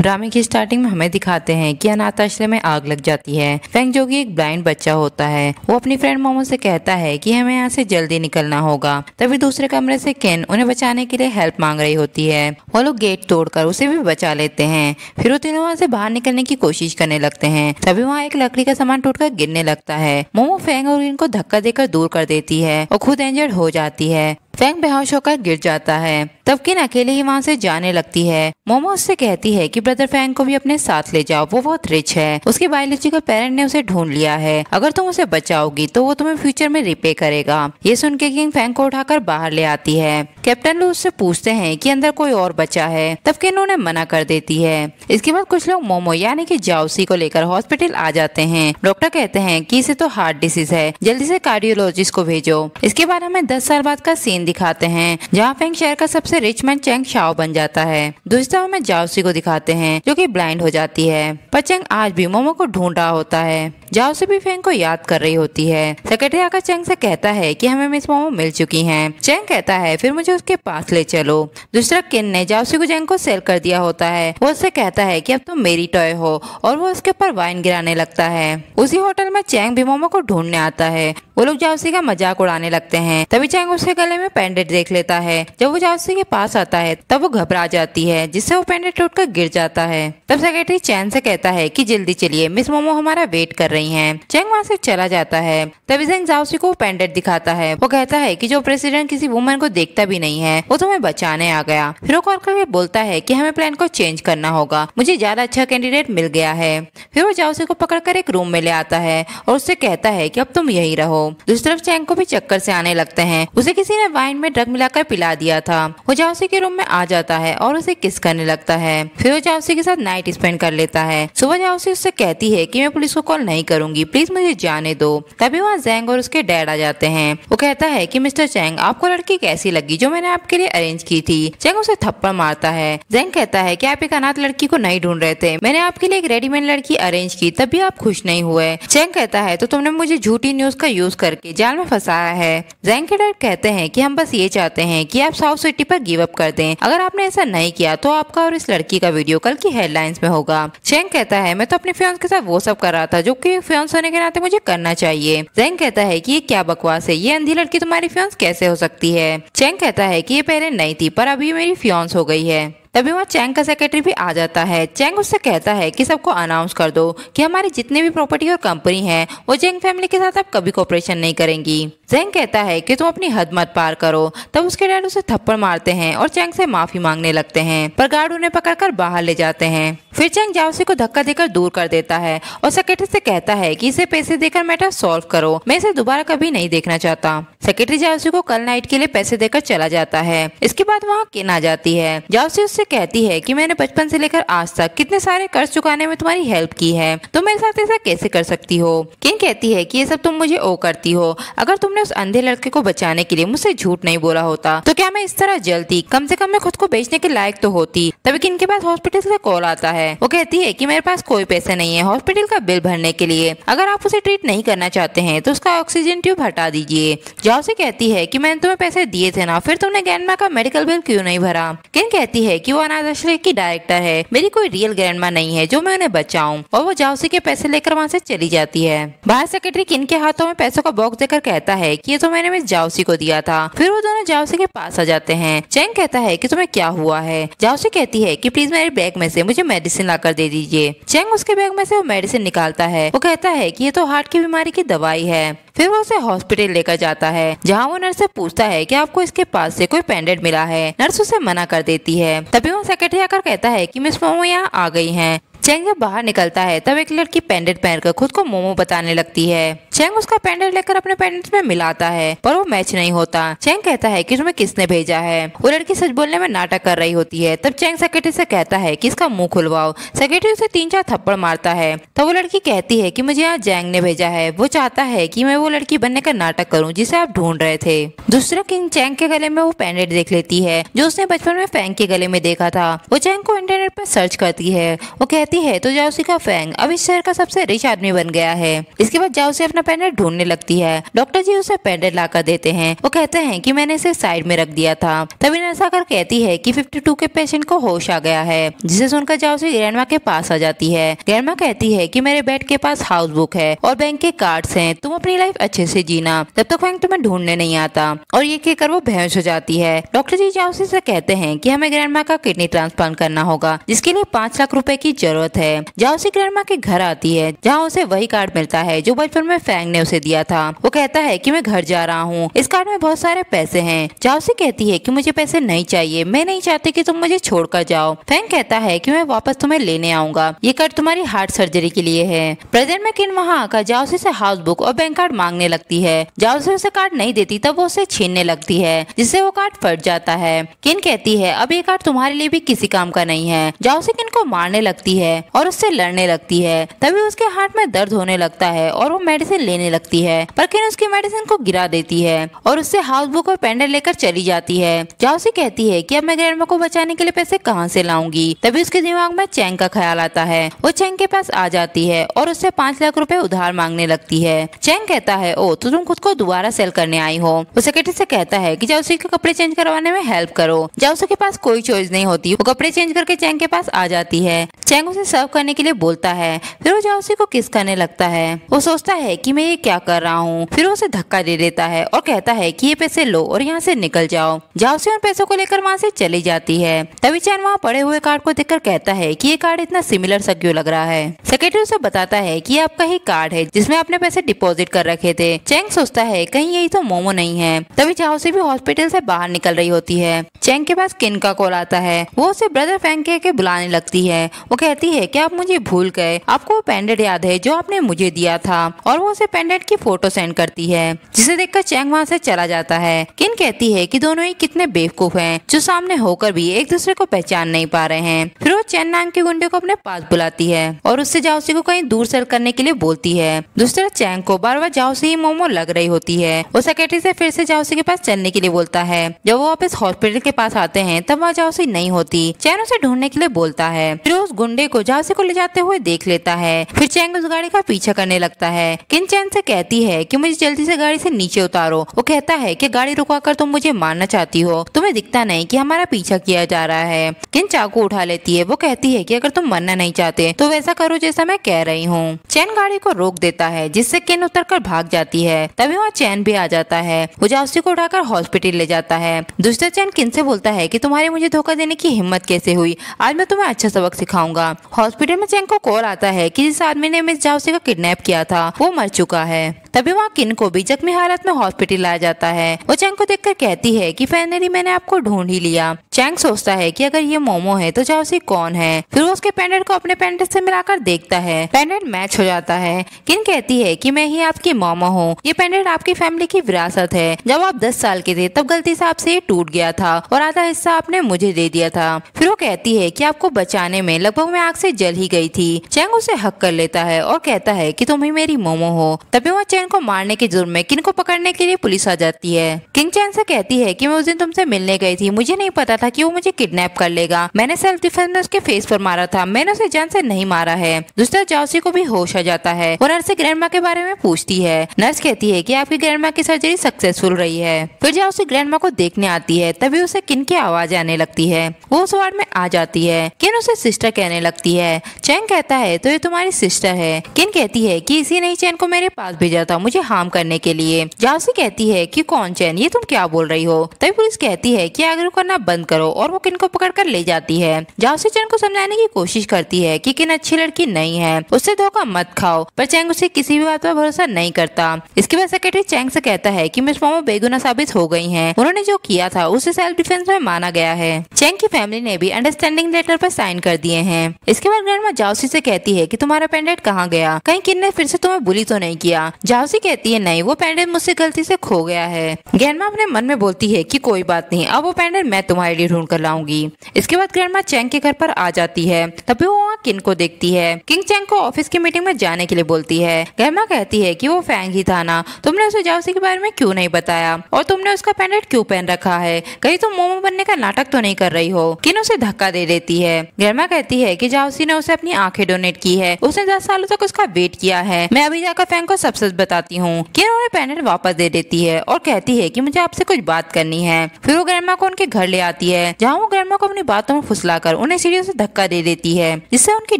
ड्रामे की स्टार्टिंग में हमें दिखाते हैं कि अनाथ आश्रम में आग लग जाती है फेंग जो की एक ब्लाइंड बच्चा होता है वो अपनी फ्रेंड मोमो से कहता है कि हमें यहाँ से जल्दी निकलना होगा तभी दूसरे कमरे से केन उन्हें बचाने के लिए हेल्प मांग रही होती है वो लोग गेट तोड़कर उसे भी बचा लेते हैं फिर वो तीनों वहाँ से बाहर निकलने की कोशिश करने लगते हैं तभी वहाँ एक लकड़ी का सामान टूट गिरने लगता है मोमो फेंग और इनको धक्का देकर दूर कर देती है और खुद इंजर्ड हो जाती है फैंग बेहोश होकर गिर जाता है तब किन अकेले ही वहाँ से जाने लगती है मोमो उससे कहती है कि ब्रदर फैंग को भी अपने साथ ले जाओ वो बहुत रिच है उसके बायोलॉजिकल पेरेंट ने उसे ढूंढ लिया है अगर तुम उसे बचाओगी तो वो तुम्हें फ्यूचर में रिपे करेगा ये सुन के किंग फैंग को उठाकर बाहर ले आती है कैप्टन लू उससे पूछते है की अंदर कोई और बचा है तब किन उन्हें मना कर देती है इसके बाद कुछ लोग मोमो यानी की जाउसी को लेकर हॉस्पिटल आ जाते हैं डॉक्टर कहते हैं की इसे तो हार्ट डिसीज है जल्दी ऐसी कार्डियोलॉजिस्ट को भेजो इसके बाद हमें दस साल बाद का सीन दिखाते हैं जहाँ फेंग शहर का सबसे रिच मैन चेंग शाओ बन जाता है दूसरा में जाओसी को दिखाते हैं जो की ब्लाइंड हो जाती है पर चेंग आज भी मोमो को ढूंढ रहा होता है जाओसी भी फेंग को याद कर रही होती है सेक्रेटरी आकर चेंग से कहता है कि हमें मिस मोमो मिल चुकी हैं चेंग कहता है फिर मुझे उसके पास ले चलो दूसरा किन ने जाओसी को चेंग को सेल कर दिया होता है वो उससे कहता है कि अब तुम तो मेरी टॉय हो और वो उसके ऊपर वाइन गिराने लगता है उसी होटल में चेंग भी मोमो को ढूंढने आता है वो लोग जावसी का मजाक उड़ाने लगते हैं तभी चैंग उसके गले में पेंडेट देख लेता है जब वो जावसी के पास आता है तब वो घबरा जाती है जिससे वो पेंडेट कर गिर जाता है तब सेक्रेटरी चैन से कहता है की जल्दी चलिए मिस मोमो हमारा वेट कर रही है चैंग वहाँ से चला जाता है तभी चैंग जावसी को पेंडेट दिखाता है वो कहता है की जो प्रेसिडेंट किसी वुमन को देखता भी नहीं है वो तुम्हें बचाने आ गया फिर वो कॉल करके बोलता है की हमें प्लान को चेंज करना होगा मुझे ज्यादा अच्छा कैंडिडेट मिल गया है फिर वो जावसी को कर एक रूम में ले आता है और उससे कहता है की अब तुम यही रहो दूसरी तरफ चैंग को भी चक्कर से आने लगते हैं उसे किसी ने वाइन में ड्रग मिलाकर पिला दिया था वो जावसी के रूम में आ जाता है और उसे किस करने लगता है फिर वो जावसी के साथ नाइट स्पेंड कर लेता है सुबह जावसी उससे कहती है की मैं पुलिस को कॉल नहीं करूंगी प्लीज मुझे जाने दो तभी वहाँ जैंग और उसके डैड आ जाते हैं वो कहता है की मिस्टर चैंग आपको लड़की कैसी लगी जो मैंने आपके लिए अरेंज की थी चैंग उसे थप्पड़ मारता है जैंग कहता है की आप एक अनाथ लड़की को नहीं ढूंढ रहे थे मैंने आपके लिए एक रेडीमेड लड़की अरेंज की तभी आप खुश नहीं हुए चैंग कहता है तो तुमने मुझे झूठी न्यूज का यूज यूज करके जाल में फंसाया है जैंकेडर कहते हैं कि हम बस ये चाहते हैं कि आप साउथ सिटी पर गिव अप कर दें अगर आपने ऐसा नहीं किया तो आपका और इस लड़की का वीडियो कल की हेडलाइंस में होगा चैंग कहता है मैं तो अपने फ्योन्स के साथ वो सब कर रहा था जो की फ्योन्स होने के नाते मुझे करना चाहिए जैंग कहता है की ये क्या बकवास है ये अंधी लड़की तुम्हारी फ्योन्स कैसे हो सकती है चेंग कहता है की ये पहले नहीं थी पर अभी मेरी फ्योन्स हो गई है तभी वहाँ चैंग का सेक्रेटरी भी आ जाता है चैंग उससे कहता है कि सबको अनाउंस कर दो कि हमारी जितने भी प्रॉपर्टी और कंपनी है वो चैंग फैमिली के साथ आप कभी कॉपरेशन नहीं करेंगी जैंग कहता है कि तुम अपनी हद मत पार करो तब उसके डैड उसे थप्पड़ मारते हैं और चैंग से माफी मांगने लगते हैं पर गार्ड उन्हें पकड़कर बाहर ले जाते हैं फिर चैंग जाओसी को धक्का देकर दूर कर देता है और सेक्रेटरी से कहता है कि इसे पैसे देकर मैटर सॉल्व करो मैं इसे दोबारा कभी नहीं देखना चाहता सेक्रेटरी जाओसी को कल नाइट के लिए पैसे देकर चला जाता है इसके बाद वहाँ किन आ जाती है जाओसी उससे मुझसे कहती है कि मैंने बचपन से लेकर आज तक कितने सारे कर्ज चुकाने में तुम्हारी हेल्प की है तो मेरे साथ ऐसा कैसे कर सकती हो किंग कहती है कि ये सब तुम मुझे ओ करती हो अगर तुमने उस अंधे लड़के को बचाने के लिए मुझसे झूठ नहीं बोला होता तो क्या मैं इस तरह जलती कम से कम मैं खुद को बेचने के लायक तो होती तभी किन के पास हॉस्पिटल का कॉल आता है वो कहती है की मेरे पास कोई पैसे नहीं है हॉस्पिटल का बिल भरने के लिए अगर आप उसे ट्रीट नहीं करना चाहते हैं तो उसका ऑक्सीजन ट्यूब हटा दीजिए जाओ से कहती है की मैंने तुम्हें पैसे दिए थे ना फिर तुमने गैनमा का मेडिकल बिल क्यूँ नहीं भरा किन कहती है की जो अनाथ आश्रय की डायरेक्टर है मेरी कोई रियल ग्रैंड नहीं है जो मैं उन्हें बचाऊं और वो जाओसी के पैसे लेकर वहाँ से चली जाती है बाहर सेक्रेटरी किन के हाथों में पैसों का बॉक्स देकर कहता है की ये तो मैंने मिस जाऊसी को दिया था फिर वो दोनों जाऊसी के पास आ जाते हैं चैंग कहता है की तुम्हें क्या हुआ है जाऊसी कहती है की प्लीज मेरे बैग में से मुझे मेडिसिन ला दे दीजिए चैंग उसके बैग में से वो मेडिसिन निकालता है वो कहता है की ये तो हार्ट की बीमारी की दवाई है फिर वो उसे हॉस्पिटल लेकर जाता है जहाँ वो नर्स से पूछता है की आपको इसके पास से कोई पेंडेंट मिला है नर्स उसे मना कर देती है तभी वो सेक्रेटरी आकर कहता है की मिस मोमो यहाँ आ गई है चैंग जब बाहर निकलता है तब एक लड़की पेंडेंट पहनकर खुद को मोमो बताने लगती है चैंग उसका पेंडेंट लेकर अपने पेंडेंट में मिलाता है पर वो मैच नहीं होता चैंग कहता है की कि तुम्हें किसने भेजा है वो लड़की सच बोलने में नाटक कर रही होती है तब चैंग सेक्रेटरी से कहता है की इसका मुंह खुलवाओ सेक्रेटरी उसे तीन चार थप्पड़ मारता है तो वो लड़की कहती है की मुझे यहाँ जैंग ने भेजा है वो चाहता है की मैं वो लड़की बनने का नाटक करूँ जिसे आप ढूंढ रहे थे दूसरा किंग चैंग के गले में वो पेंडेंट देख लेती है जो उसने बचपन में फैंग के गले में देखा था वो चैंग को इंटरनेट पर सर्च करती है वो कहती है तो जाओसी का फैंग अब इस शहर का सबसे रिच आदमी बन गया है इसके बाद जाओसी अपना पेंडेंट ढूंढने लगती है डॉक्टर जी उसे पेंडेंट ला देते हैं वो कहते हैं की मैंने इसे साइड में रख दिया था तभी नरसाकर कहती है की फिफ्टी के पेशेंट को होश आ गया है जिसे सुनकर जाओसी ग्रैंड के पास आ जाती है ग्रैंड कहती है की मेरे बेड के पास हाउस बुक है और बैंक के कार्ड्स है तुम अपनी लाइफ अच्छे से जीना तब तक फैंग तुम्हें ढूंढने नहीं आता और ये कहकर वो भैंस हो जाती है डॉक्टर जी जाओसी से कहते हैं कि हमें ग्रैंड का किडनी ट्रांसप्लांट करना होगा जिसके लिए पाँच लाख रुपए की जरूरत है जाओसी ग्रैंड के घर आती है जहाँ उसे वही कार्ड मिलता है जो बचपन में फैंग ने उसे दिया था वो कहता है कि मैं घर जा रहा हूँ इस कार्ड में बहुत सारे पैसे हैं से कहती है कि मुझे पैसे नहीं चाहिए मैं नहीं चाहती कि तुम मुझे छोड़कर जाओ फैंग कहता है कि मैं वापस तुम्हें लेने आऊंगा ये कार्ड तुम्हारी हार्ट सर्जरी के लिए है प्रेजेंट में किन वहाँ आकर जाओसी से हाउस बुक और बैंक कार्ड मांगने लगती है जाओसी उसे कार्ड नहीं देती तब वो उसे छीनने लगती है जिससे वो कार्ड फट जाता है किन कहती है अब ये कार्ड तुम्हारे लिए भी किसी काम का नहीं है जाओसी किन को मारने लगती है और उससे लड़ने लगती है तभी उसके हाथ में दर्द होने लगता है और वो मेडिसिन लेने लगती है पर किन उसकी मेडिसिन को गिरा देती है और उससे हाउस बुक और पेंडल लेकर चली जाती है जाओसी कहती है की अब मैं ग्रैंडमा को बचाने के लिए पैसे कहाँ से लाऊंगी तभी उसके दिमाग में चैंग का ख्याल आता है वो चैंग के पास आ जाती है और उससे पाँच लाख रूपए उधार मांगने लगती है चैंग कहता है ओ तो तुम खुद को दोबारा सेल करने आई हो वो सेक्रेटरी से कहता है कि जाओसी के कपड़े चेंज करवाने में हेल्प करो जाओसी के पास कोई चॉइस नहीं होती वो कपड़े चेंज करके चैंग के पास आ जाती है चैंग उसे सर्व करने के लिए बोलता है फिर वो जाओसी को किस करने लगता है वो सोचता है कि मैं ये क्या कर रहा हूँ फिर उसे धक्का दे देता है और कहता है कि ये पैसे लो और यहाँ से निकल जाओ जाओसी उन पैसों को लेकर वहाँ से चली जाती है तभी चैन वहाँ पड़े हुए कार्ड को देख कहता है की ये कार्ड इतना सिमिलर सा क्यों लग रहा है सेक्रेटरी उसे बताता है की आपका ही कार्ड है जिसमे आपने पैसे डिपोजिट कर रखे थे चैंग सोचता है कहीं यही तो मोमो नहीं है तभी से भी हॉस्पिटल से बाहर निकल रही होती है चैंग के पास किन का कॉल आता है वो उसे ब्रदर फैंग के बुलाने लगती है वो कहती है की आप मुझे भूल गए आपको वो पेंडेट याद है जो आपने मुझे दिया था और वो उसे उसे पेंडेंट की फोटो सेंड करती है जिसे देखकर चैंग वहाँ से चला जाता है किन कहती है कि दोनों ही कितने बेवकूफ हैं जो सामने होकर भी एक दूसरे को पहचान नहीं पा रहे हैं फिर वो चैन नाम के गुंडे को अपने पास बुलाती है और उससे जाओसी को कहीं दूर सर करने के लिए बोलती है दूसरा चैंग को बार बार जाओसी ही मोमो लग रही होती है वो सेक्रेटरी से फिर से जाओसी के पास चलने के लिए बोलता है जब वो वापस हॉस्पिटल के पास आते हैं तब वहाँ जाओसी नहीं होती चैन उसे ढूंढने के लिए बोलता है फिर उस गुंडे को जाओसी को ले जाते हुए देख लेता है फिर चैंग उस गाड़ी का पीछा करने लगता है किन चैन से कहती है कि मुझे जल्दी से गाड़ी से नीचे उतारो वो कहता है कि गाड़ी कर तुम मुझे मारना चाहती हो तुम्हें दिखता नहीं कि हमारा पीछा किया जा रहा है किन चाकू उठा लेती है वो कहती है कि अगर तुम मरना नहीं चाहते तो वैसा करो जैसा मैं कह रही हूँ चैन गाड़ी को रोक देता है जिससे किन उतर कर भाग जाती है तभी वहाँ चैन भी आ जाता है वो जासी को उठाकर हॉस्पिटल ले जाता है दूसरा चैन किन से बोलता है की तुम्हारी मुझे धोखा देने की हिम्मत कैसे हुई आज मैं तुम्हें अच्छा सबक सिखाऊंगा हॉस्पिटल में चैन को कॉल आता है की जिस आदमी ने मिस जावसी का किडनेप किया था वो मर चुका है तभी वहाँ किन को भी जख्मी हालत में हॉस्पिटल लाया जाता है वो चैंग को देखकर कहती है कि फाइनली मैंने आपको ढूंढ ही लिया चैंग सोचता है कि अगर ये मोमो है तो चाउसी कौन है फिर उसके पेंडेंट को अपने पेंडेंट से मिलाकर देखता है पेंडेंट मैच हो जाता है किन कहती है कि मैं ही आपकी मोमो हूँ ये पेंडेंट आपकी फैमिली की विरासत है जब आप दस साल के थे तब गलती से आपसे टूट गया था और आधा हिस्सा आपने मुझे दे दिया था फिर वो कहती है की आपको बचाने में लगभग मैं आग से जल ही गयी थी चैंग उसे हक कर लेता है और कहता है की तुम ही मेरी मोमो हो तभी वो चैंग चैन को मारने के जुर्म में किन को पकड़ने के लिए पुलिस आ जाती है चैन से कहती है कि मैं उस दिन तुमसे मिलने गई थी मुझे नहीं पता था कि वो मुझे किडनैप कर लेगा मैंने सेल्फ डिफेंस में उसके फेस पर मारा था मैंने उसे जान से नहीं मारा है दूसरा जाओसी को भी होश आ जाता है और नर्स ग्रैंड के बारे में पूछती है नर्स कहती है की आपकी ग्रैंड की सर्जरी सक्सेसफुल रही है फिर जाओसी ग्रैंड को देखने आती है तभी उसे किन की आवाज आने लगती है वो उस वार्ड में आ जाती है किन उसे सिस्टर कहने लगती है चैन कहता है तो ये तुम्हारी सिस्टर है किन कहती है की इसी नहीं चैन को मेरे पास भेजा था था मुझे हार्म करने के लिए जासी कहती है कि कौन चैन ये तुम क्या बोल रही हो तभी पुलिस कहती है कि आगे करना बंद करो और वो किन को पकड़ कर ले जाती है जासी चैन को समझाने की कोशिश करती है कि किन अच्छी लड़की नहीं है उससे धोखा मत खाओ पर चैंग उसे किसी भी बात पर भरोसा नहीं करता इसके बाद सेक्रेटरी चैंग से कहता है की मिस मोमो बेगुना साबित हो गई है उन्होंने जो किया था उसे सेल्फ डिफेंस में माना गया है चैंग की फैमिली ने भी अंडरस्टैंडिंग लेटर पर साइन कर दिए हैं इसके बाद ग्रैंड जाओसी जावसी से कहती है कि तुम्हारा पेंडेंट कहाँ गया कहीं किन ने फिर से तुम्हें बुली तो नहीं किया झांसी कहती है नहीं वो पेंडेंट मुझसे गलती से खो गया है ग्रैंडमा अपने मन में बोलती है कि कोई बात नहीं अब वो पेंडेंट मैं तुम्हारे लिए ढूंढ कर लाऊंगी इसके बाद ग्रैंडमा चैंग के घर पर आ जाती है तभी वो वहाँ किंग को देखती है किंग चैंग को ऑफिस की मीटिंग में जाने के लिए बोलती है ग्रैंडमा कहती है की वो फैंग ही था ना तुमने उसे झांसी के बारे में क्यूँ नहीं बताया और तुमने उसका पेंडेंट क्यूँ पहन रखा है कहीं तुम मोमो बनने का नाटक तो नहीं कर रही हो किन उसे धक्का दे देती है ग्रैंडमा कहती है की जाओसी ने उसे अपनी आंखें डोनेट की है उसने दस सालों तक उसका वेट किया है मैं अभी जाकर फैंग को सब सच बता बताती हूँ किरण उन्हें पैनल वापस दे देती है और कहती है कि मुझे आपसे कुछ बात करनी है फिर वो ग्रैंडमा को उनके घर ले आती है जहाँ वो ग्रैंडमा को अपनी बातों में कर उन्हें सीढ़ियों से धक्का दे देती है जिससे उनकी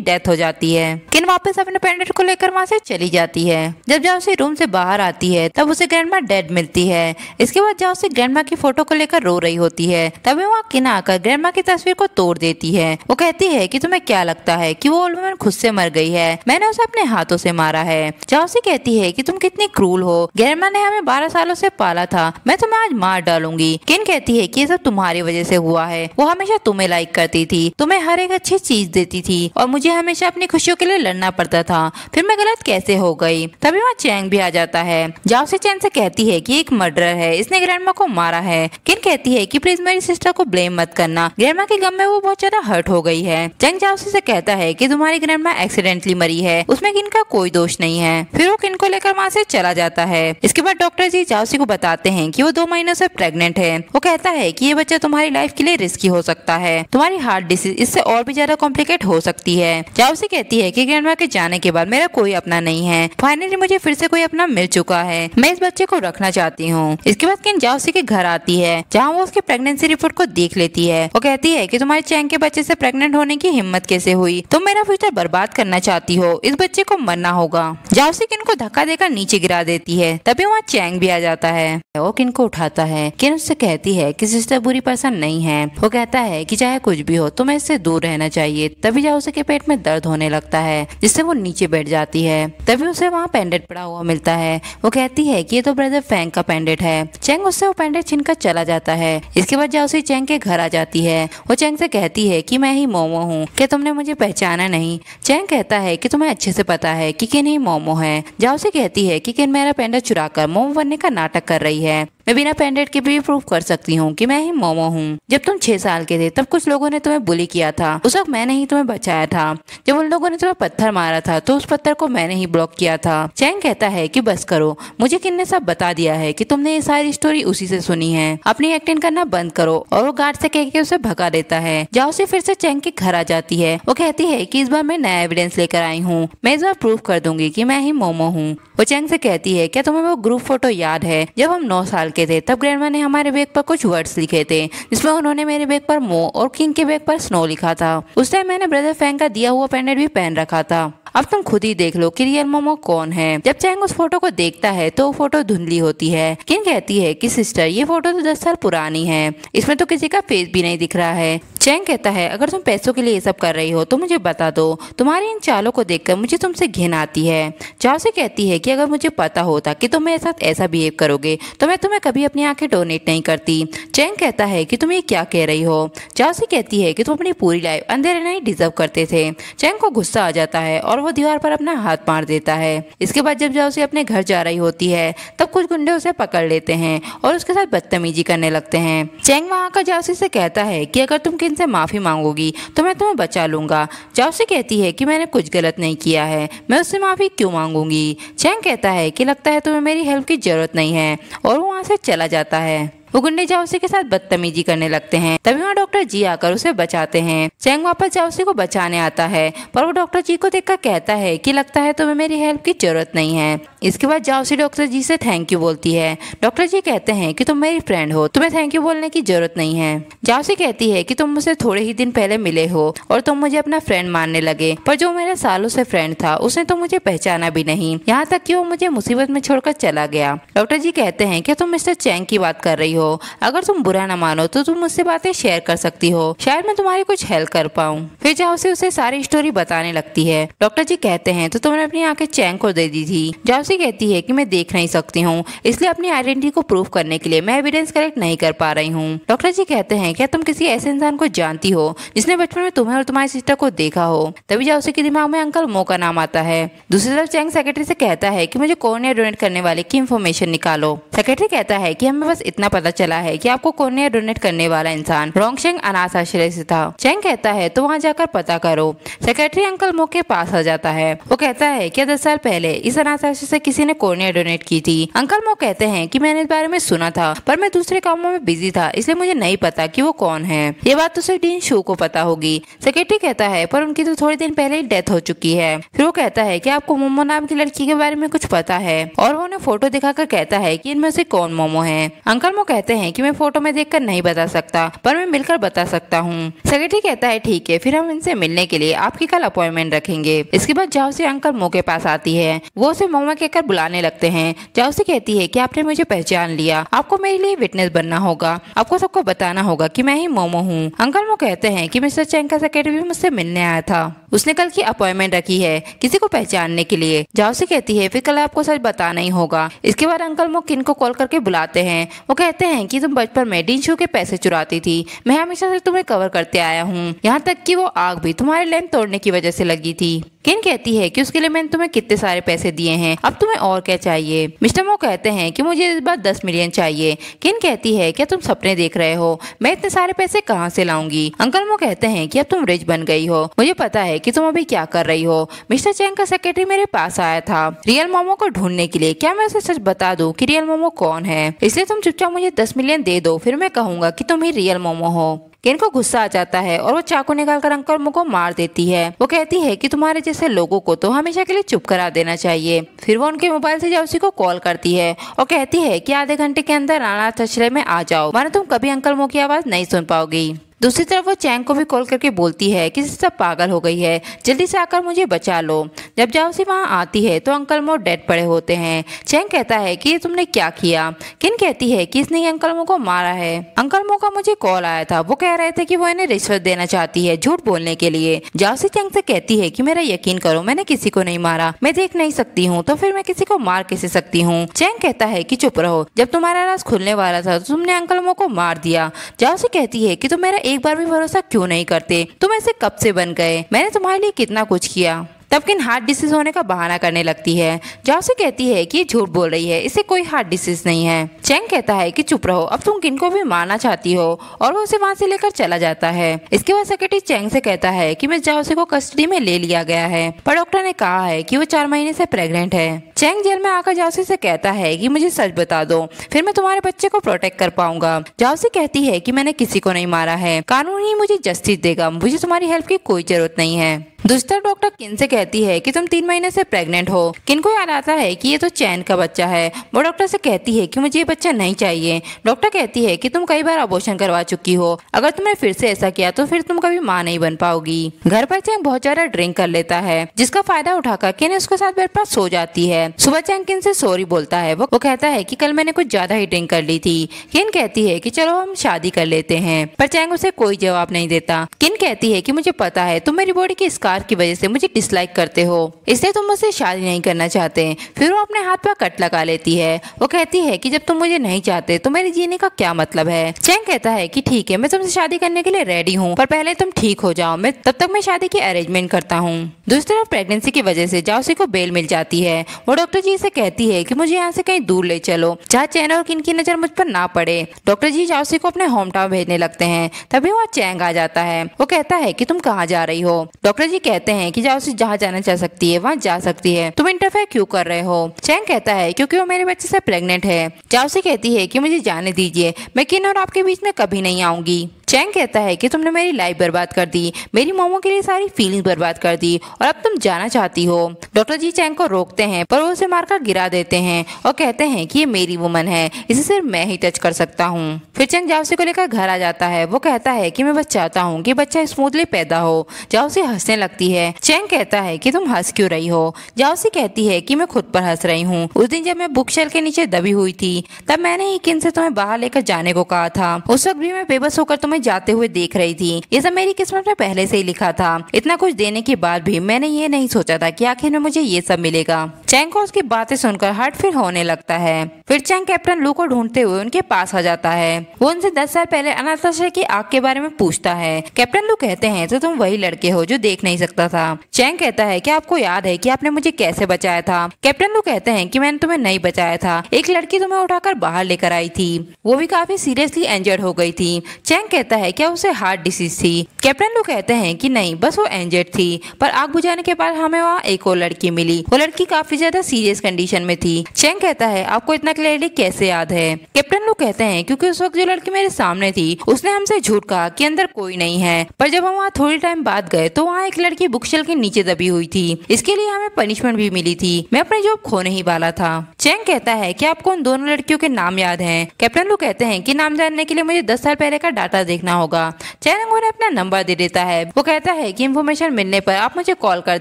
डेथ हो जाती है किन वापस अपने पैनल को लेकर वहाँ से चली जाती है जब जब उसे रूम से बाहर आती है तब उसे ग्रैंडमा डेड मिलती है इसके बाद जहाँ उसे ग्रैंडमा की फोटो को लेकर रो रही होती है तभी वहाँ किन आकर ग्रैंडमा की तस्वीर को तोड़ देती है वो कहती है की तुम्हें क्या लगता है की वो ओल्ड वुमन खुद से मर गई है मैंने उसे अपने हाथों से मारा है जहाँ उसे कहती है की तुम तुम कितनी क्रूल हो गैरमा ने हमें बारह सालों से पाला था मैं तुम्हें आज मार डालूंगी किन कहती है कि ये सब तुम्हारी वजह से हुआ है वो हमेशा तुम्हें लाइक करती थी तुम्हें हर एक अच्छी चीज देती थी और मुझे हमेशा अपनी खुशियों के लिए लड़ना पड़ता था फिर मैं गलत कैसे हो गई तभी वहाँ चैंग भी आ जाता है से चैंग से कहती है की एक मर्डर है इसने ग्रैंडमा को मारा है किन कहती है की प्लीज मेरी सिस्टर को ब्लेम मत करना ग्रैंडमा के गम में वो बहुत ज्यादा हर्ट हो गई है चैंग जाओ से कहता है की तुम्हारी ग्रैंडमा एक्सीडेंटली मरी है उसमें किन का कोई दोष नहीं है फिर वो किन को लेकर वहाँ से चला जाता है इसके बाद डॉक्टर जी जावसी को बताते हैं कि वो दो महीनों से प्रेग्नेंट है वो कहता है कि ये बच्चा तुम्हारी लाइफ के लिए रिस्की हो सकता है तुम्हारी हार्ट डिसीज इससे और भी ज्यादा कॉम्प्लिकेट हो सकती है जावसी कहती है की ग्रैंड के जाने के बाद मेरा कोई अपना नहीं है फाइनली मुझे फिर से कोई अपना मिल चुका है मैं इस बच्चे को रखना चाहती हूँ इसके बाद किन जावसी के घर आती है जहाँ वो उसकी प्रेगनेंसी रिपोर्ट को देख लेती है वो कहती है की तुम्हारे चैंग के बच्चे ऐसी प्रेगनेंट होने की हिम्मत कैसे हुई तुम मेरा फ्यूचर बर्बाद करना चाहती हो इस बच्चे को मरना होगा जावसी किन को धक्का देकर नीचे गिरा देती है तभी वहाँ चैंग भी आ जाता है वो किन को उठाता है किन उससे कहती है कि सिस्टर बुरी पर्सन नहीं है वो कहता है कि चाहे कुछ भी हो तुम्हें इससे दूर रहना चाहिए तभी जाओ के पेट में दर्द होने लगता है जिससे वो नीचे बैठ जाती है तभी उसे वहाँ पेंडेट पड़ा हुआ मिलता है वो कहती है की ये तो ब्रदर फैंग का पेंडेट है चैंग उससे वो पेंडेट छिनकर चला जाता है इसके बाद जाओ चैंग के घर आ जाती है वो चैंग से कहती है की मैं ही मोमो हूँ क्या तुमने मुझे पहचाना नहीं चैंग कहता है की तुम्हें अच्छे से पता है की किन ही मोमो है जाओसे कहती कहती है कि किन मेरा पेंडा चुरा कर मोम बनने का नाटक कर रही है मैं बिना पेंडेंट के भी प्रूफ कर सकती हूँ कि मैं ही मोमो हूँ जब तुम छह साल के थे तब कुछ लोगों ने तुम्हें बुली किया था उस वक्त मैंने ही तुम्हें बचाया था जब उन लोगों ने तुम्हें पत्थर मारा था तो उस पत्थर को मैंने ही ब्लॉक किया था चैंग कहता है कि बस करो मुझे किन ने सब बता दिया है कि तुमने ये सारी स्टोरी उसी से सुनी है अपनी एक्टिंग करना बंद करो और वो गार्ड से कह के उसे भगा देता है जाओ से फिर से चैंग के घर आ जाती है वो कहती है की इस बार मैं नया एविडेंस लेकर आई हूँ मैं इस बार प्रूफ कर दूंगी की मैं ही मोमो हूँ वो चैंग से कहती है क्या तुम्हें वो ग्रुप फोटो याद है जब हम नौ साल के थे तब ग्रैंडमा ने हमारे बैग पर कुछ वर्ड्स लिखे थे जिसमें उन्होंने मेरे बैग पर मो और किंग के बैग पर स्नो लिखा था उस टाइम मैंने ब्रदर फैंग का दिया हुआ पेंडेंट भी पहन रखा था अब तुम खुद ही देख लो कि रियल मोमो कौन है जब चैंग उस फोटो को देखता है तो वो फोटो धुंधली होती है किन कहती है कि सिस्टर ये फोटो तो दस साल पुरानी है इसमें तो किसी का फेस भी नहीं दिख रहा है चैंग कहता है अगर तुम पैसों के लिए ये सब कर रही हो तो मुझे बता दो तुम्हारी इन चालों को देखकर मुझे तुमसे घिन आती है चाव से कहती है कि अगर मुझे पता होता कि तुम मेरे साथ ऐसा बिहेव करोगे तो मैं तुम्हें कभी अपनी आंखें डोनेट नहीं करती चैंग कहता है कि तुम ये क्या कह रही हो चाव से कहती है कि तुम अपनी पूरी लाइफ अंधेरे नहीं डिजर्व करते थे चैंग को गुस्सा आ जाता है और वो दीवार पर अपना हाथ मार देता है इसके बाद जब जाओ अपने घर जा रही होती है तब कुछ गुंडे उसे पकड़ लेते हैं और उसके साथ बदतमीजी करने लगते हैं चैंग वहाँ का जाओसी से कहता है कि अगर तुम किन लेकिन से माफ़ी मांगोगी तो मैं तुम्हें बचा लूँगा चाव से कहती है कि मैंने कुछ गलत नहीं किया है मैं उससे माफ़ी क्यों मांगूंगी चैंग कहता है कि लगता है तुम्हें मेरी हेल्प की ज़रूरत नहीं है और वो वहाँ से चला जाता है वो गुंडे जाओसी के साथ बदतमीजी करने लगते हैं तभी वहाँ डॉक्टर जी आकर उसे बचाते हैं चैंग वापस जाओसी को बचाने आता है पर वो डॉक्टर जी को देखकर कहता है कि लगता है तुम्हें मेरी हेल्प की जरूरत नहीं है इसके बाद जाओसी डॉक्टर जी से थैंक यू बोलती है डॉक्टर जी कहते हैं कि तुम मेरी फ्रेंड हो तुम्हें थैंक यू बोलने की जरूरत नहीं है जाओसी कहती है कि तुम मुझसे थोड़े ही दिन पहले मिले हो और तुम मुझे अपना फ्रेंड मानने लगे पर जो मेरा सालों से फ्रेंड था उसने तो मुझे पहचाना भी नहीं यहाँ तक कि वो मुझे मुसीबत में छोड़कर चला गया डॉक्टर जी कहते हैं कि तुम मिस्टर चैंग की बात कर रही हो हो अगर तुम बुरा न मानो तो तुम मुझसे बातें शेयर कर सकती हो शायद मैं तुम्हारी कुछ हेल्प कर पाऊँ फिर से उसे सारी स्टोरी बताने लगती है डॉक्टर जी कहते हैं तो तुमने अपनी आंखें चैंक को दे दी थी जाओसी कहती है की मैं देख नहीं सकती हूँ इसलिए अपनी आइडेंटिटी को प्रूफ करने के लिए मैं एविडेंस कलेक्ट नहीं कर पा रही हूँ डॉक्टर जी कहते हैं क्या तुम किसी ऐसे इंसान को जानती हो जिसने बचपन में तुम्हें और तुम्हारी सिस्टर को देखा हो तभी जाओसी के दिमाग में अंकल मो का नाम आता है दूसरी तरफ चैंग सेक्रेटरी से कहता है कि मुझे कोर्निया डोनेट करने वाले की इन्फॉर्मेशन निकालो सेक्रेटरी कहता है कि हमें बस इतना पता चला है कि आपको कोर्निया डोनेट करने वाला इंसान रोंगशेंग अनाथ आश्रय से था चेंग कहता है तो वहाँ जाकर पता करो सेक्रेटरी अंकल मो के पास आ जाता है वो कहता है क्या दस साल पहले इस अनाथ आश्रय से किसी ने कोर्निया डोनेट की थी अंकल मो कहते हैं की मैंने इस बारे में सुना था पर मैं दूसरे कामों में बिजी था इसलिए मुझे नहीं पता की वो कौन है ये बात तो सिर्फ डीन शो को पता होगी सेक्रेटरी कहता है पर उनकी तो थोड़े दिन पहले ही डेथ हो चुकी है फिर वो कहता है की आपको मोमो नाम की लड़की के बारे में कुछ पता है और वो उन्हें फोटो दिखाकर कहता है की इनमें से कौन मोमो है अंकल मो कहते कहते हैं कि मैं फोटो में देखकर नहीं बता सकता पर मैं मिलकर बता सकता हूँ सेक्रेटरी कहता है ठीक है फिर हम इनसे मिलने के लिए आपकी कल अपॉइंटमेंट रखेंगे इसके बाद जाओसी अंकल मो के पास आती है वो उसे मोमा कहकर बुलाने लगते हैं जाओसी कहती है की आपने मुझे पहचान लिया आपको मेरे लिए विटनेस बनना होगा आपको सबको बताना होगा की मैं ही मोमो हूँ अंकल मो कहते हैं की मिस्टर चैंका सेक्रेटरी मुझसे मिलने आया था उसने कल की अपॉइंटमेंट रखी है किसी को पहचानने के लिए जाओ से कहती है फिर कल आपको सच बताना ही होगा इसके बाद अंकल किन को कॉल करके बुलाते हैं वो कहते हैं कि तुम बचपन में डिन शो के पैसे चुराती थी मैं हमेशा से तुम्हें कवर करते आया हूँ यहाँ तक कि वो आग भी तुम्हारे लैंप तोड़ने की वजह से लगी थी किन कहती है कि उसके लिए मैंने तुम्हें कितने सारे पैसे दिए हैं अब तुम्हें और क्या चाहिए मिस्टर मो कहते हैं कि मुझे इस बार दस मिलियन चाहिए किन कहती है क्या तुम सपने देख रहे हो मैं इतने सारे पैसे कहाँ से लाऊंगी अंकल मो कहते हैं कि अब तुम रिच बन गई हो मुझे पता है कि तुम अभी क्या कर रही हो मिस्टर चैंग का सेक्रेटरी मेरे पास आया था रियल मोमो को ढूंढने के लिए क्या मैं उसे सच बता दूँ की रियल मोमो कौन है इसलिए तुम चुपचाप मुझे दस मिलियन दे दो फिर मैं कहूँगा की तुम ही रियल मोमो हो केन को गुस्सा आ जाता है और वो चाकू निकालकर अंकल मुंह को मार देती है वो कहती है कि तुम्हारे जैसे लोगों को तो हमेशा के लिए चुप करा देना चाहिए फिर वो उनके मोबाइल से उसी को कॉल करती है और कहती है कि आधे घंटे के अंदर राणा तश्रे में आ जाओ माना तुम कभी अंकल मुंह की आवाज नहीं सुन पाओगी दूसरी तरफ वो चैंग को भी कॉल करके बोलती है कि सब पागल हो गई है जल्दी से आकर मुझे बचा लो जब जाओसी वहाँ आती है तो अंकल मो डेड पड़े होते हैं चैंग कहता है कि तुमने क्या किया किन कहती है कि इसने अंकल मो को मारा है अंकल मो का मुझे कॉल आया था वो कह रहे थे कि वो इन्हें रिश्वत देना चाहती है झूठ बोलने के लिए जाओसी चैंग से कहती है कि मेरा यकीन करो मैंने किसी को नहीं मारा मैं देख नहीं सकती हूँ तो फिर मैं किसी को मार कैसे सकती हूँ चैंग कहता है कि चुप रहो जब तुम्हारा राज खुलने वाला था तो तुमने अंकल मो को मार दिया जाओसी कहती है कि तुम तो मेरा एक एक बार भी भरोसा क्यों नहीं करते तुम ऐसे कब से बन गए मैंने तुम्हारे लिए कितना कुछ किया तबकिन हार्ट डिसीज होने का बहाना करने लगती है जाओ से कहती है कि झूठ बोल रही है इसे कोई हार्ट डिसीज नहीं है चैंग कहता है कि चुप रहो अब तुम किनको भी मारना चाहती हो और वो उसे वहाँ से लेकर चला जाता है इसके बाद सेक्रेटरी चैंग से कहता है कि मैं जाओसे को कस्टडी में ले लिया गया है पर डॉक्टर ने कहा है कि वो चार महीने से प्रेग्नेंट है चैंग जेल में आकर जावसी से कहता है कि मुझे सच बता दो फिर मैं तुम्हारे बच्चे को प्रोटेक्ट कर पाऊंगा जावसी कहती है कि मैंने किसी को नहीं मारा है कानून ही मुझे जस्टिस देगा मुझे तुम्हारी हेल्प की कोई जरूरत नहीं है दूसरा डॉक्टर किन से कहती है कि तुम तीन महीने से प्रेग्नेंट हो किन को याद आता है कि ये तो चैन का बच्चा है वो डॉक्टर से कहती है कि मुझे ये बच्चा नहीं चाहिए डॉक्टर कहती है कि तुम कई बार अबोर्शन करवा चुकी हो अगर तुमने फिर से ऐसा किया तो फिर तुम कभी माँ नहीं बन पाओगी घर पर चैन बहुत ज्यादा ड्रिंक कर लेता है जिसका फायदा उठाकर किन उसके साथ बेड पर सो जाती है है सुबह चैंकिन से सॉरी बोलता है वो कहता है कि कल मैंने कुछ ज्यादा ही ड्रिंक कर ली थी किन कहती है कि चलो हम शादी कर लेते हैं पर चैंग उसे कोई जवाब नहीं देता किन कहती है कि मुझे पता है तुम मेरी बॉडी की स्कार की वजह से मुझे डिसलाइक करते हो इसलिए तुम मुझसे शादी नहीं करना चाहते फिर वो अपने हाथ पर कट लगा लेती है वो कहती है की जब तुम मुझे नहीं चाहते तो मेरे जीने का क्या मतलब है चैंग कहता है की ठीक है मैं तुमसे शादी करने के लिए रेडी हूँ पर पहले तुम ठीक हो जाओ मैं तब तक मैं शादी की अरेंजमेंट करता हूँ दूसरी तरफ प्रेगनेंसी की वजह से जाओसी को बेल मिल जाती है वो डॉक्टर जी से कहती है कि मुझे यहाँ से कहीं दूर ले चलो जहाँ चैन और किन की नजर मुझ पर ना पड़े डॉक्टर जी चाउसी को अपने होम टाउन भेजने लगते हैं तभी वहाँ चैंग आ जाता है वो कहता है की तुम कहाँ जा रही हो डॉक्टर जी कहते हैं की चाउसी जहाँ जाना चाह सकती है वहाँ जा सकती है तुम इंटरफेयर क्यों कर रहे हो चैंग कहता है क्योंकि वो मेरे बच्चे से प्रेग्नेंट है चाउसी कहती है की मुझे जाने दीजिए मैं किन और आपके बीच में कभी नहीं आऊंगी चैंग कहता है कि तुमने मेरी लाइफ बर्बाद कर दी मेरी मोमो के लिए सारी फीलिंग बर्बाद कर दी और अब तुम जाना चाहती हो डॉक्टर जी चैंग को रोकते हैं पर वो उसे मारकर गिरा देते हैं और कहते हैं कि ये मेरी वुमन है इसे सिर्फ मैं ही टच कर सकता हूँ फिर चैंग जावसे को लेकर घर आ जाता है वो कहता है की मैं बस चाहता हूँ की बच्चा स्मूथली पैदा हो जावसे हंसने लगती है चैंग कहता है की तुम हंस क्यूँ रही हो जावसे कहती है की मैं खुद पर हंस रही हूँ उस दिन जब मैं बुक शेल के नीचे दबी हुई थी तब मैंने ही किन से तुम्हें बाहर लेकर जाने को कहा था उस वक्त भी मैं बेबस होकर तुम्हें जाते हुए देख रही थी ये सब मेरी किस्मत में पहले से ही लिखा था इतना कुछ देने के बाद भी मैंने ये नहीं सोचा था कि आखिर में मुझे ये सब मिलेगा चैंग को उसकी बातें सुनकर हर्ट फिर होने लगता है फिर चैंग कैप्टन लू को ढूंढते हुए उनके पास आ जाता है वो उनसे दस साल पहले अनाथाश्रय की आग के बारे में पूछता है कैप्टन लू कहते हैं तो तुम वही लड़के हो जो देख नहीं सकता था चैंग कहता है कि आपको याद है कि आपने मुझे कैसे बचाया था कैप्टन लू कहते हैं कि मैंने तुम्हें नहीं बचाया था एक लड़की तुम्हें उठाकर बाहर लेकर आई थी वो भी काफी सीरियसली इंजर्ड हो गई थी चैंग कहते कहता है क्या उसे हार्ट डिसीज थी कैप्टन लोग कहते हैं कि नहीं बस वो एंजेड थी पर आग बुझाने के बाद हमें वहाँ एक और लड़की मिली वो लड़की काफी ज्यादा सीरियस कंडीशन में थी चेंग कहता है आपको इतना क्लियरली कैसे याद है कैप्टन लोग कहते हैं क्योंकि उस वक्त जो लड़की मेरे सामने थी उसने हमसे झूठ कहा कि अंदर कोई नहीं है पर जब हम वहाँ थोड़ी टाइम बाद गए तो वहाँ एक लड़की बुक के नीचे दबी हुई थी इसके लिए हमें पनिशमेंट भी मिली थी मैं अपने जॉब खोने ही वाला था चेंग कहता है की आपको उन दोनों लड़कियों के नाम याद है कैप्टन लोग कहते हैं की नाम जानने के लिए मुझे दस साल पहले का डाटा दे देखना होगा चैरंगो ने अपना नंबर दे देता है वो कहता है की इन्फॉर्मेशन मिलने पर आप मुझे कॉल कर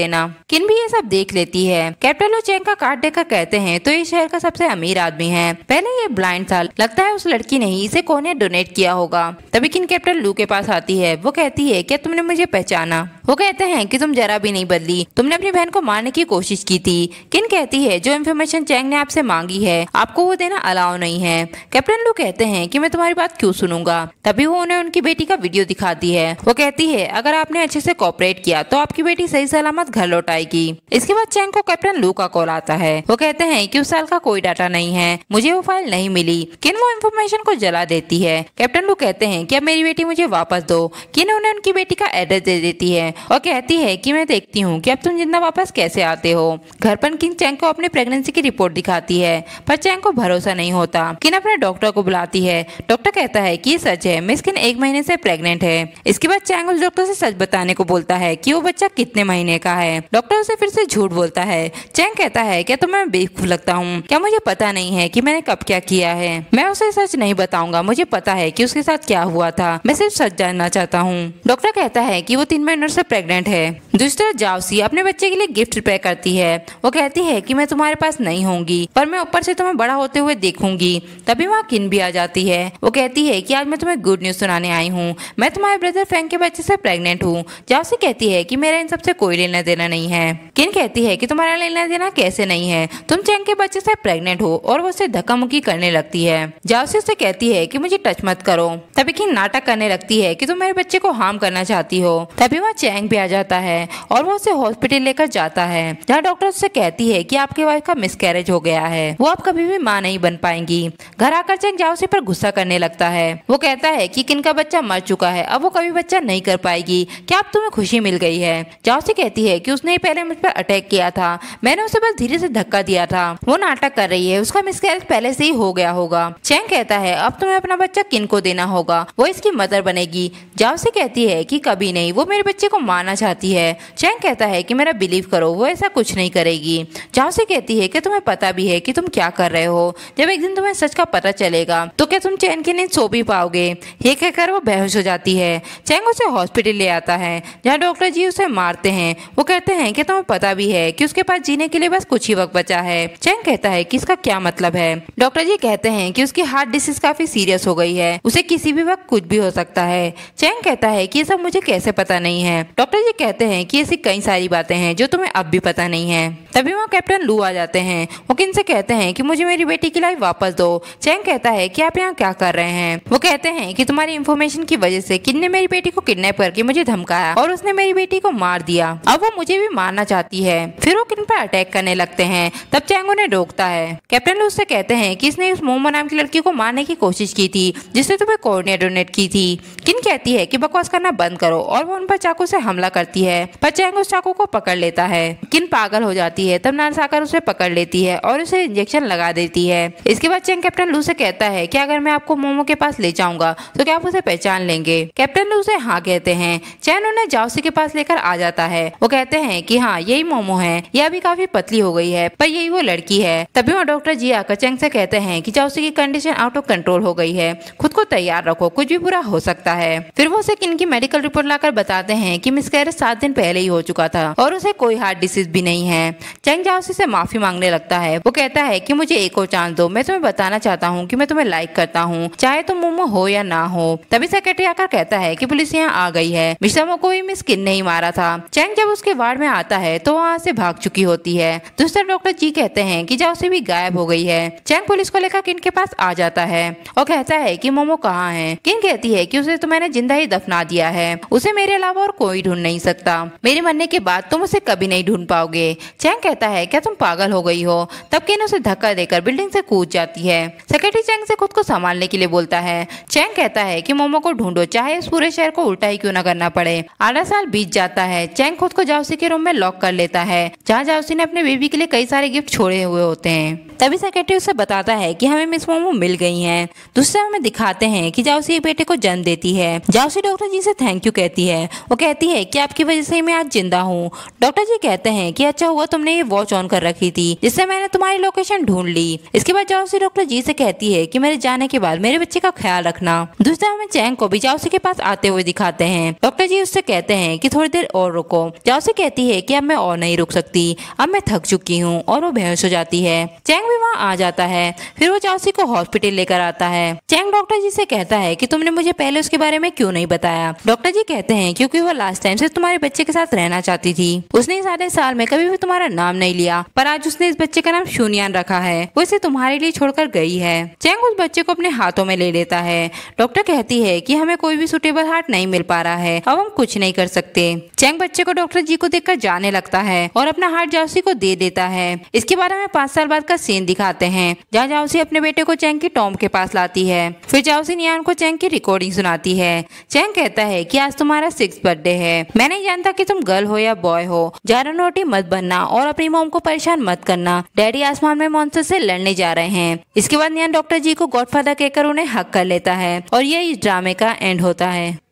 देना किन भी ये सब देख लेती है कैप्टन और चैंग का कार्ड देखकर कहते हैं तो ये शहर का सबसे अमीर आदमी है पहले ये ब्लाइंड था लगता है उस लड़की ने ही इसे कोने डोनेट किया होगा तभी किन कैप्टन लू के पास आती है वो कहती है क्या तुमने मुझे पहचाना वो कहते हैं कि तुम जरा भी नहीं बदली तुमने अपनी बहन को मारने की कोशिश की थी किन कहती है जो इन्फॉर्मेशन चैंग ने आपसे मांगी है आपको वो देना अलाव नहीं है कैप्टन लू कहते हैं की मैं तुम्हारी बात क्यूँ सुनूंगा तभी वो उन्हें उन्होंने उनकी बेटी का वीडियो दिखाती है वो कहती है अगर आपने अच्छे से कॉपरेट किया तो आपकी बेटी सही सलामत घर लौट आएगी इसके बाद चैंग को कैप्टन लू का कॉल आता है वो कहते हैं की उस साल का कोई डाटा नहीं है मुझे वो फाइल नहीं मिली किन वो इन्फॉर्मेशन को जला देती है कैप्टन लू कहते हैं की मेरी बेटी मुझे वापस दो किन उन्हें उनकी बेटी का एड्रेस दे देती है और कहती है की मैं देखती हूँ की अब तुम जिंदा वापस कैसे आते हो घर पर किंग चैंग को अपनी प्रेगनेंसी की रिपोर्ट दिखाती है पर चैंग को भरोसा नहीं होता किन अपने डॉक्टर को बुलाती है डॉक्टर कहता है की सच है मिस किन एक महीने से प्रेग्नेंट है इसके बाद चैंग उस डॉक्टर से सच बताने को बोलता है कि वो बच्चा कितने महीने का है डॉक्टर उसे फिर से झूठ बोलता है चैंग कहता है क्या तुम्हें तो बेवकूफ लगता हूँ क्या मुझे पता नहीं है की मैंने कब क्या किया है मैं उसे सच नहीं बताऊंगा मुझे पता है की उसके साथ क्या हुआ था मैं सिर्फ सच जानना चाहता हूँ डॉक्टर कहता है की वो तीन महीनों से प्रेगनेंट है दूसरी तरफ जावसी अपने बच्चे के लिए गिफ्ट रिपेयर करती है वो कहती है की मैं तुम्हारे पास नहीं होंगी पर मैं ऊपर से तुम्हें बड़ा होते हुए देखूंगी तभी वहाँ किन भी आ जाती है वो कहती है कि आज मैं तुम्हें गुड न्यूज सुना बताने आई हूँ मैं तुम्हारे ब्रदर फ्रेंक के बच्चे से प्रेग्नेंट हूँ जाओसी कहती है कि मेरा इन सबसे कोई लेना देना नहीं है किन कहती है कि तुम्हारा लेना देना कैसे नहीं है तुम चैंग के बच्चे से प्रेग्नेंट हो और वो उसे धक्का मुक्की करने लगती है जाओसी उसे कहती है की मुझे टच मत करो तभी की नाटक करने लगती है की तुम मेरे बच्चे को हार्म करना चाहती हो तभी वहाँ चैंग भी आ जाता है और वो उसे हॉस्पिटल लेकर जाता है जहाँ डॉक्टर उससे कहती है की आपके वाइफ का मिस हो गया है वो आप कभी भी माँ नहीं बन पाएंगी घर आकर चैंग जाओसी पर गुस्सा करने लगता है वो कहता है कि किन उसका बच्चा मर चुका है अब वो कभी बच्चा नहीं कर पाएगी क्या अब तुम्हें खुशी मिल गई है चाओसी कहती है कि उसने पहले मुझ पर अटैक किया था मैंने उसे बस धीरे से धक्का दिया था वो नाटक कर रही है उसका मिसकैरेज पहले से ही हो गया होगा चैंग कहता है अब तुम्हें अपना बच्चा किन को देना होगा वो इसकी मदर बनेगी जाओसी कहती है की कभी नहीं वो मेरे बच्चे को मारना चाहती है चैंग कहता है की मेरा बिलीव करो वो ऐसा कुछ नहीं करेगी जाओसी कहती है की तुम्हें पता भी है की तुम क्या कर रहे हो जब एक दिन तुम्हें सच का पता चलेगा तो क्या तुम चैन की नींद सो भी पाओगे ये देखकर वो बेहोश हो जाती है चैंग उसे हॉस्पिटल ले आता है जहाँ डॉक्टर जी उसे मारते हैं वो कहते हैं कि तुम्हें पता भी है कि उसके पास जीने के लिए बस कुछ ही वक्त बचा है चैंग कहता है कि इसका क्या मतलब है डॉक्टर जी कहते हैं कि उसकी हार्ट डिसीज काफी सीरियस हो गई है उसे किसी भी वक्त कुछ भी हो सकता है चैंग कहता है की ये सब मुझे कैसे पता नहीं है डॉक्टर जी कहते हैं की ऐसी कई सारी बातें हैं जो तुम्हें अब भी पता नहीं है तभी वहाँ कैप्टन लू आ जाते हैं वो किन से कहते हैं कि मुझे मेरी बेटी की लाइफ वापस दो चैंग कहता है कि आप यहाँ क्या कर रहे हैं वो कहते हैं कि तुम्हारी इन्फॉर्मेशन की वजह से किन ने मेरी बेटी को किडनैप करके मुझे धमकाया और उसने मेरी बेटी को मार दिया अब वो मुझे भी मारना चाहती है फिर वो किन पर अटैक करने लगते हैं तब चैंग उन्हें रोकता है कैप्टन उससे कहते हैं कि इसने उस मोमो नाम की लड़की को मारने की कोशिश की थी जिसने तुम्हें कोर्डिया डोनेट की थी किन कहती है की बकवास करना बंद करो और वो उन पर चाकू ऐसी हमला करती है पर चैंग उस चाकू को पकड़ लेता है किन पागल हो जाती है तब नानसाकर उसे पकड़ लेती है और उसे इंजेक्शन लगा देती है इसके बाद चैंग कैप्टन लू से कहता है कि अगर मैं आपको मोमो के पास ले जाऊंगा तो क्या आप उसे उसे पहचान लेंगे कैप्टन लोग उसे हाँ कहते हैं चैन उन्हें जावसी के पास लेकर आ जाता है वो कहते हैं की हाँ यही मोमो है यह अभी काफी पतली हो गई है पर यही वो लड़की है तभी वो डॉक्टर जी आकर चैंग से कहते हैं कि जावसी की कंडीशन आउट ऑफ कंट्रोल हो गई है खुद को तैयार रखो कुछ भी बुरा हो सकता है फिर वो उसे इनकी मेडिकल रिपोर्ट लाकर बताते हैं की मिसकैरेज सात दिन पहले ही हो चुका था और उसे कोई हार्ट डिसीज भी नहीं है चैंग जावसी से माफी मांगने लगता है वो कहता है की मुझे एक और चांस दो मैं तुम्हें बताना चाहता हूँ की मैं तुम्हें लाइक करता हूँ चाहे तुम मोमो हो या ना हो तभी सेक्रेटरी आकर कहता है कि पुलिस यहाँ आ गई है मिश्रा को मिस किन नहीं मारा था चैंग जब उसके वार्ड में आता है तो वहाँ से भाग चुकी होती है दूसरा डॉक्टर जी कहते हैं की जाओ भी गायब हो गई है चैंग पुलिस को लेकर किन के पास आ जाता है और कहता है की मोमो कहाँ है किन कहती है की उसे तो मैंने जिंदा ही दफना दिया है उसे मेरे अलावा और कोई ढूंढ नहीं सकता मेरे मरने के बाद तुम उसे कभी नहीं ढूंढ पाओगे चैंग कहता है क्या तुम पागल हो गई हो तब किन उसे धक्का देकर बिल्डिंग से कूद जाती है सेक्रेटरी चैंग से खुद को संभालने के लिए बोलता है चैंग कहता है कि मोमो को ढूंढो चाहे इस पूरे शहर को उल्टा ही क्यों न करना पड़े आधा साल बीत जाता है चैंग खुद को जावसी के रूम में लॉक कर लेता है जहाँ जावसी ने अपने बेबी के लिए कई सारे गिफ्ट छोड़े हुए होते हैं तभी सेक्रेटरी उसे बताता है कि हमें मिस मोमो मिल गई हैं दूसरे हमें दिखाते हैं कि जावसी एक बेटे को जन्म देती है जावसी डॉक्टर जी से थैंक यू कहती है वो कहती है कि आपकी वजह से मैं आज जिंदा हूँ डॉक्टर जी कहते हैं कि अच्छा हुआ तुमने ये वॉच ऑन कर रखी थी जिससे मैंने तुम्हारी लोकेशन ढूंढ ली इसके बाद जावसी डॉक्टर जी से कहती है कि मेरे जाने के बाद मेरे बच्चे का ख्याल रखना दूसरा में चैंग को भी जाओसी के पास आते हुए दिखाते हैं डॉक्टर जी उससे कहते हैं कि थोड़ी देर और रुको जाओसी कहती है कि अब मैं और नहीं रुक सकती अब मैं थक चुकी हूँ और वो बेहोश हो जाती है चैंग भी वहाँ आ जाता है फिर वो जाओसी को हॉस्पिटल लेकर आता है चैंग डॉक्टर जी से कहता है की तुमने मुझे पहले उसके बारे में क्यूँ नहीं बताया डॉक्टर जी कहते हैं क्यूँकी वो लास्ट टाइम ऐसी तुम्हारे बच्चे के साथ रहना चाहती थी उसने सारे साल में कभी भी तुम्हारा नाम नहीं लिया पर आज उसने इस बच्चे का नाम शून्यन रखा है वो इसे तुम्हारे लिए छोड़कर गई है चैंग उस बच्चे को अपने हाथों में ले लेता है डॉक्टर कहते कहती है कि हमें कोई भी सुटेबल हार्ट नहीं मिल पा रहा है अब हम कुछ नहीं कर सकते चैंग बच्चे को डॉक्टर जी को देखकर जाने लगता है और अपना हार्ट जावसी को दे देता है इसके बाद हमें पाँच साल बाद का सीन दिखाते हैं जहाँ जावसी अपने बेटे को चैंग की टॉम के पास लाती है फिर जावसी नियान को चैंग की रिकॉर्डिंग सुनाती है चैंग कहता है की आज तुम्हारा सिक्स बर्थडे है मैं नहीं जानता की तुम गर्ल हो या बॉय हो जारो नोटी मत बनना और अपनी मोम को परेशान मत करना डैडी आसमान में मॉन्सर ऐसी लड़ने जा रहे हैं इसके बाद नियान डॉक्टर जी को गॉडफादर कहकर उन्हें हक कर लेता है और यह ड्रामे का एंड होता है